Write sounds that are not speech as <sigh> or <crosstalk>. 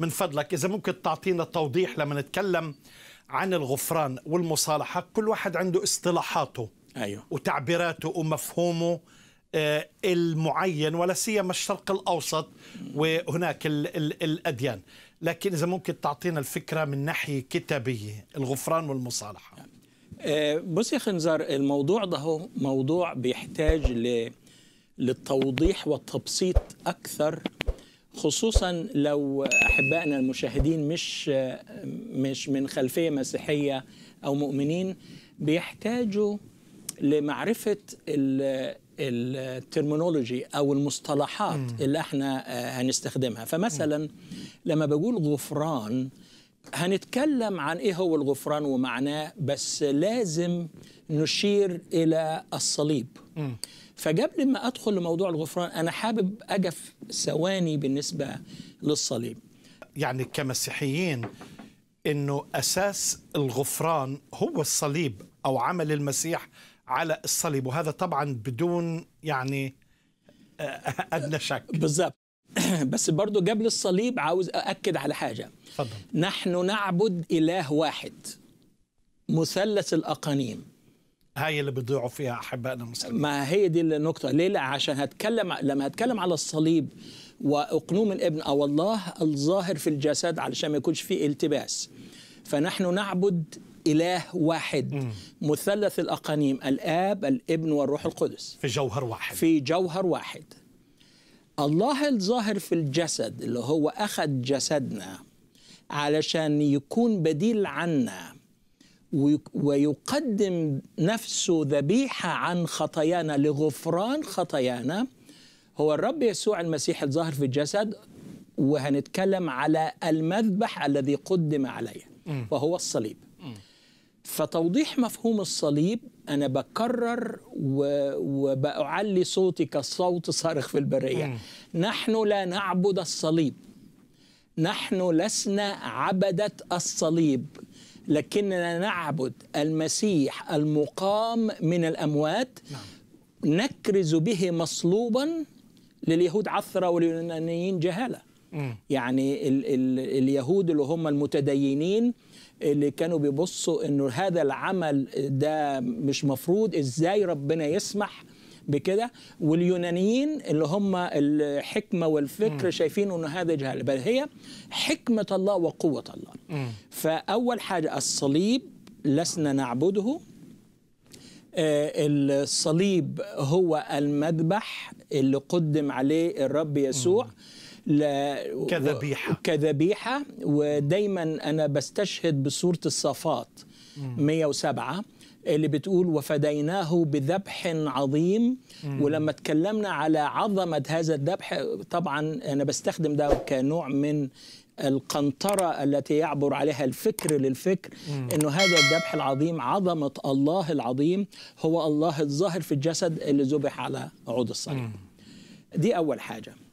من فضلك إذا ممكن تعطينا توضيح لما نتكلم عن الغفران والمصالحة كل واحد عنده اصطلاحاته أيوه. وتعبيراته ومفهومه آه، المعين ولا سيما الشرق الاوسط وهناك الـ الـ الاديان لكن اذا ممكن تعطينا الفكره من ناحيه كتابيه الغفران والمصالحه آه، بص يا خنزار الموضوع ده هو موضوع بيحتاج للتوضيح والتبسيط اكثر خصوصا لو احبائنا المشاهدين مش مش من خلفيه مسيحيه او مؤمنين بيحتاجوا لمعرفه الترمينولوجي او المصطلحات اللي احنا آه، هنستخدمها فمثلا لما بقول غفران هنتكلم عن ايه هو الغفران ومعناه بس لازم نشير الى الصليب فقبل ما ادخل لموضوع الغفران انا حابب اقف ثواني بالنسبه للصليب يعني كمسيحيين انه اساس الغفران هو الصليب او عمل المسيح على الصليب وهذا طبعا بدون يعني آه، ادنى شك بالظبط <clears throat> بس برضو قبل الصليب عاوز أؤكد على حاجة فضل. نحن نعبد إله واحد مثلث الأقانيم هاي اللي بيضيعوا فيها احبائنا المسلمين ما هي دي النقطه ليه لا عشان هتكلم لما هتكلم على الصليب واقنوم الابن او الله الظاهر في الجسد علشان ما يكونش فيه التباس فنحن نعبد اله واحد م. مثلث الاقانيم الاب الابن والروح القدس في جوهر واحد في جوهر واحد الله الظاهر في الجسد اللي هو أخذ جسدنا علشان يكون بديل عنا ويقدم نفسه ذبيحة عن خطايانا لغفران خطايانا هو الرب يسوع المسيح الظاهر في الجسد وهنتكلم على المذبح الذي قدم عليه وهو الصليب فتوضيح مفهوم الصليب انا بكرر وبأعلي صوتي كالصوت صارخ في البريه م. نحن لا نعبد الصليب نحن لسنا عبده الصليب لكننا نعبد المسيح المقام من الاموات نعم. نكرز به مصلوبا لليهود عثره ولليونانيين جهاله يعني ال ال اليهود اللي هم المتدينين اللي كانوا بيبصوا انه هذا العمل ده مش مفروض ازاي ربنا يسمح بكده واليونانيين اللي هم الحكمه والفكر م. شايفين انه هذا جهل بل هي حكمه الله وقوه الله م. فاول حاجه الصليب لسنا نعبده آه، الصليب هو المذبح اللي قدم عليه الرب يسوع م. ل... كذبيحه كذبيحه ودايما انا بستشهد بسوره الصفات 107 اللي بتقول وفديناه بذبح عظيم مم. ولما اتكلمنا على عظمه هذا الذبح طبعا انا بستخدم ده كنوع من القنطرة التي يعبر عليها الفكر للفكر أنه هذا الذبح العظيم عظمة الله العظيم هو الله الظاهر في الجسد اللي ذبح على عود الصليب دي أول حاجة